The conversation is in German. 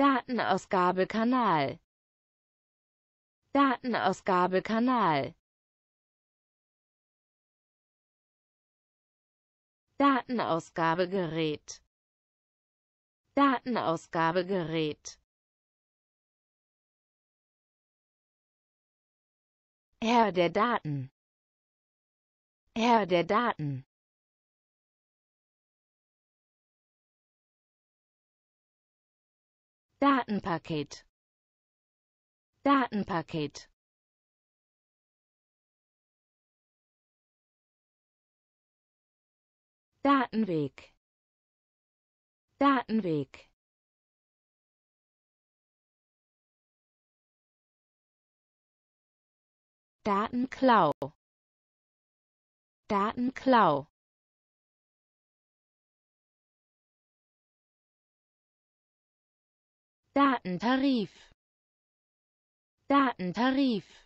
Datenausgabekanal Datenausgabekanal Datenausgabegerät Datenausgabegerät Herr der Daten Herr der Daten Datenpaket Datenpaket Datenweg Datenweg Datenklau Datenklau Datentarif Datentarif